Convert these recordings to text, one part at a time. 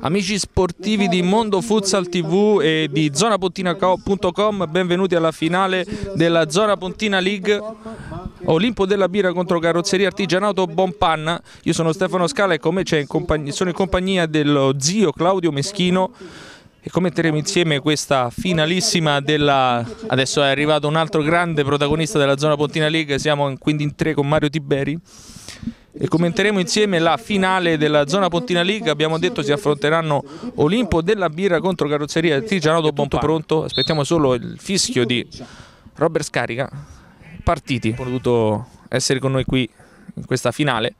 Amici sportivi di Mondo Futsal TV e di zonapontina.com, benvenuti alla finale della Zona Pontina League Olimpo della Bira contro Carrozzeria Artigianato Bonpanna. Io sono Stefano Scala e con me in sono in compagnia dello zio Claudio Meschino e commenteremo insieme questa finalissima della... adesso è arrivato un altro grande protagonista della Zona Pontina League, siamo quindi in tre con Mario Tiberi e commenteremo insieme la finale della zona Pontina League. Abbiamo detto si affronteranno Olimpo della Birra contro Carrozzeria Artigianato Punto Pronto. Aspettiamo solo il fischio di Robert Scarica. Partiti, ha potuto essere con noi qui in questa finale.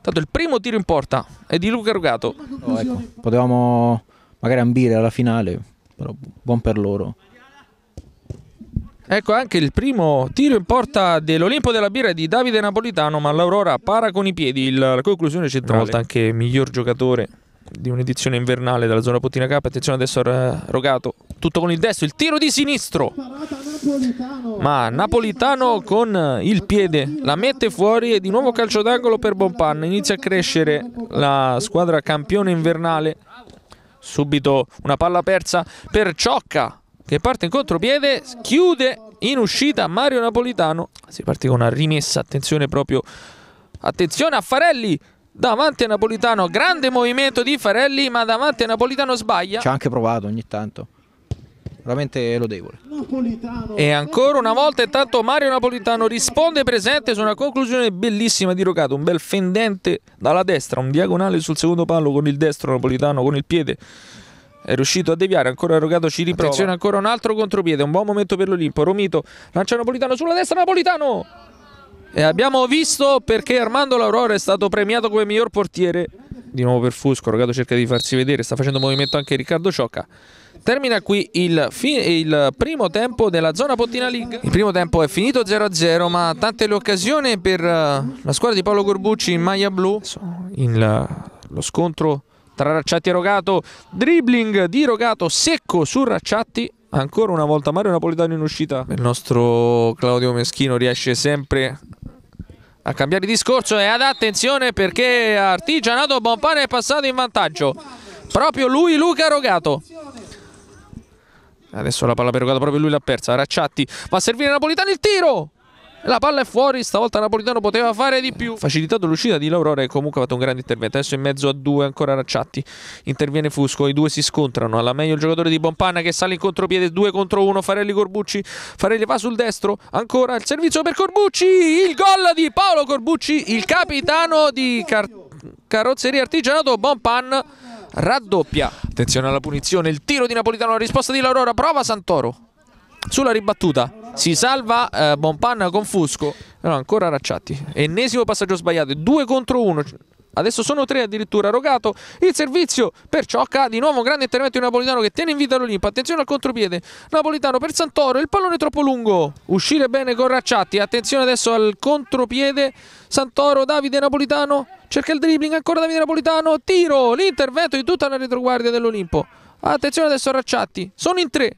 Tanto il primo tiro in porta è di Luca Rugato. Oh, ecco. Potevamo magari ambire alla finale, però buon per loro. Ecco anche il primo tiro in porta dell'Olimpo della Birra di Davide Napolitano, ma l'Aurora para con i piedi la conclusione centrale. Anche miglior giocatore di un'edizione invernale dalla zona Pottina K. Attenzione adesso a Rogato, tutto con il destro, il tiro di sinistro. Ma Napolitano con il piede la mette fuori e di nuovo calcio d'angolo per Bonpanna. Inizia a crescere la squadra campione invernale. Subito una palla persa per Ciocca che parte in contropiede, chiude in uscita Mario Napolitano. Si parte con una rimessa, attenzione proprio, attenzione a Farelli. Davanti a Napolitano, grande movimento di Farelli, ma davanti a Napolitano sbaglia. Ci ha anche provato ogni tanto veramente lodevole. E ancora una volta intanto Mario Napolitano risponde presente su una conclusione bellissima di Rocato, un bel fendente dalla destra, un diagonale sul secondo palo con il destro Napolitano con il piede è riuscito a deviare, ancora Rogato ci riprova. Attenzione ancora un altro contropiede, un buon momento per l'Olimpo. Romito lancia Napolitano sulla destra, Napolitano! E abbiamo visto perché Armando Laurora è stato premiato come miglior portiere. Di nuovo per Fusco, Rogato cerca di farsi vedere, sta facendo movimento anche Riccardo Ciocca. Termina qui il, il, primo tempo della zona Pottina League. Il primo tempo è finito 0-0, ma tante le occasioni per eh, la squadra di Paolo Corbucci in maglia blu. In lo scontro tra Racciatti e Rogato, dribbling di Rogato secco su Racciatti. Ancora una volta Mario Napolitano in uscita. Il nostro Claudio Meschino riesce sempre a cambiare discorso e ad attenzione perché Artigianato Bonpane è passato in vantaggio. Proprio lui Luca Rogato. Adesso la palla per Rogato, proprio lui l'ha persa. Racciatti va a servire Napolitano il tiro. La palla è fuori, stavolta Napolitano poteva fare di più. Facilitato l'uscita di Laurora e comunque ha fatto un grande intervento. Adesso in mezzo a due ancora Racciatti. Interviene Fusco, i due si scontrano. Alla meglio il giocatore di Bompanna che sale in contropiede due contro uno. Farelli Corbucci. Farelli va sul destro. Ancora il servizio per Corbucci. Il gol di Paolo Corbucci, il capitano di Car Carrozzeria Artigianato Bompanna. Raddoppia. Attenzione alla punizione, il tiro di Napolitano, la risposta di Laurora. Prova Santoro. Sulla ribattuta si salva eh, Bonpanna con Fusco. No, ancora Racciatti. Ennesimo passaggio sbagliato. 2 contro 1. Adesso sono tre addirittura rogato il servizio per Ciocca. Di nuovo grande intervento di Napolitano che tiene in vita l'Olimpo. Attenzione al contropiede. Napolitano per Santoro. Il pallone troppo lungo. Uscire bene con Racciatti. Attenzione adesso al contropiede. Santoro, Davide Napolitano. Cerca il dribbling ancora Davide Napolitano. Tiro. L'intervento di tutta la retroguardia dell'Olimpo. Attenzione adesso a Racciatti. Sono in tre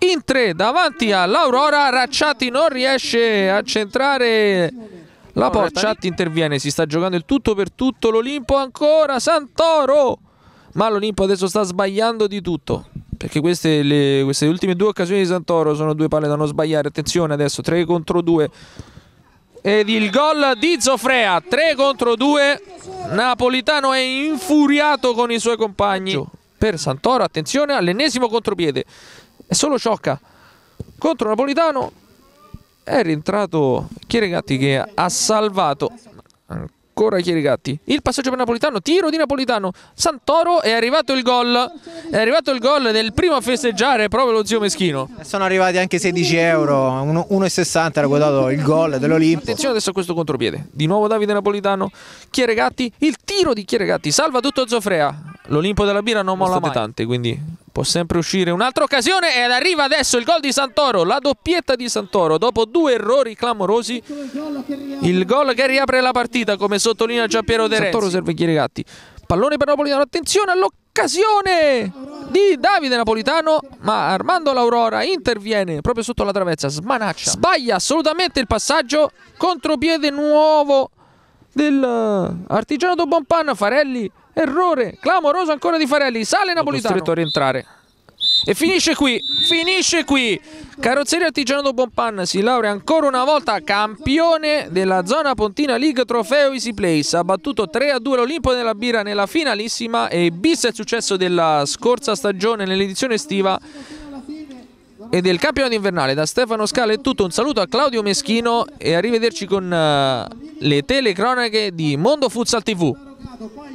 in tre davanti all'Aurora Racciati non riesce a centrare la porta. Porciatti interviene si sta giocando il tutto per tutto l'Olimpo ancora Santoro ma l'Olimpo adesso sta sbagliando di tutto perché queste, le, queste ultime due occasioni di Santoro sono due palle da non sbagliare attenzione adesso 3 contro 2 ed il gol di Zofrea 3 contro 2 Napolitano è infuriato con i suoi compagni per Santoro attenzione all'ennesimo contropiede è solo Ciocca contro Napolitano è rientrato Chierigatti che ha salvato ancora Chierigatti il passaggio per Napolitano, tiro di Napolitano Santoro è arrivato il gol è arrivato il gol del primo a festeggiare proprio lo zio Meschino sono arrivati anche 16 euro 1,60 era quotato il gol dell'Olimpo attenzione adesso a questo contropiede di nuovo Davide Napolitano Chierigatti, il tiro di Chierigatti salva tutto Zofrea l'Olimpo della Bira non molla mai tante quindi Può sempre uscire un'altra occasione ed arriva adesso il gol di Santoro, la doppietta di Santoro dopo due errori clamorosi. Il gol che riapre la partita come sottolinea Giampiero De Renzi. Santoro serve Chierigatti. Pallone per Napolitano, attenzione all'occasione di Davide Napolitano, ma Armando L'Aurora interviene proprio sotto la traversa, smanaccia. Sbaglia assolutamente il passaggio, contropiede nuovo dell'artigiano Dobonpan, Farelli Errore clamoroso ancora di Farelli. Sale Napolitano. Costretto a rientrare. E finisce qui, finisce qui. Carrozzeria Artigianato Bonpan si laurea ancora una volta campione della zona Pontina League Trofeo Easy Place. Ha battuto 3-2 a l'Olimpo della Birra nella finalissima e bis il successo della scorsa stagione nell'edizione estiva e del campionato invernale. Da Stefano Scala è tutto, un saluto a Claudio Meschino e arrivederci con uh, le telecronache di Mondo Futsal TV.